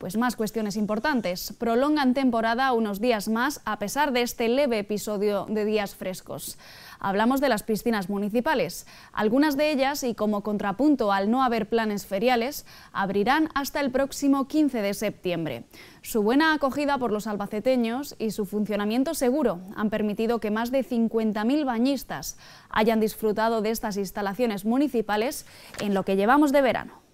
Pues más cuestiones importantes. Prolongan temporada unos días más a pesar de este leve episodio de días frescos. Hablamos de las piscinas municipales. Algunas de ellas, y como contrapunto al no haber planes feriales, abrirán hasta el próximo 15 de septiembre. Su buena acogida por los albaceteños y su funcionamiento seguro han permitido que más de 50.000 bañistas hayan disfrutado de estas instalaciones municipales en lo que llevamos de verano.